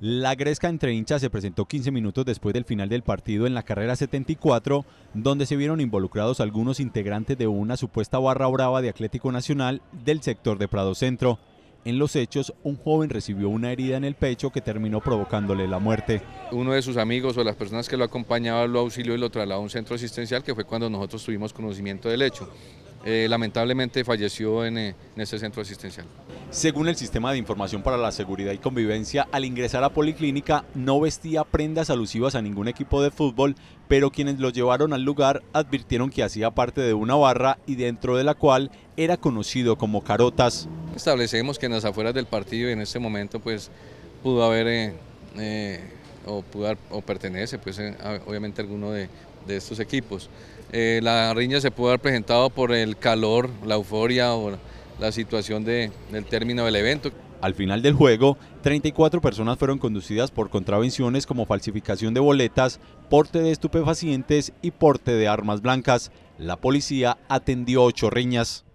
La gresca entre hinchas se presentó 15 minutos después del final del partido en la carrera 74, donde se vieron involucrados algunos integrantes de una supuesta barra brava de Atlético Nacional del sector de Prado Centro. En los hechos, un joven recibió una herida en el pecho que terminó provocándole la muerte. Uno de sus amigos o las personas que lo acompañaban lo auxilió y lo trasladó a un centro asistencial que fue cuando nosotros tuvimos conocimiento del hecho. Eh, lamentablemente falleció en, eh, ese centro asistencial. Según el Sistema de Información para la Seguridad y Convivencia, al ingresar a Policlínica no vestía prendas alusivas a ningún equipo de fútbol, pero quienes lo llevaron al lugar advirtieron que hacía parte de una barra y dentro de la cual era conocido como Carotas. Establecemos que en las afueras del partido en ese momento pues pudo haber... Eh, o, o pertenece pues, eh, obviamente alguno de, estos equipos. Eh, la riña se pudo haber presentado por el calor, la euforia o la, situación de, del término del evento. Al final del juego, 34 personas fueron conducidas por contravenciones como falsificación de boletas, porte de estupefacientes y porte de armas blancas. La policía atendió ocho riñas.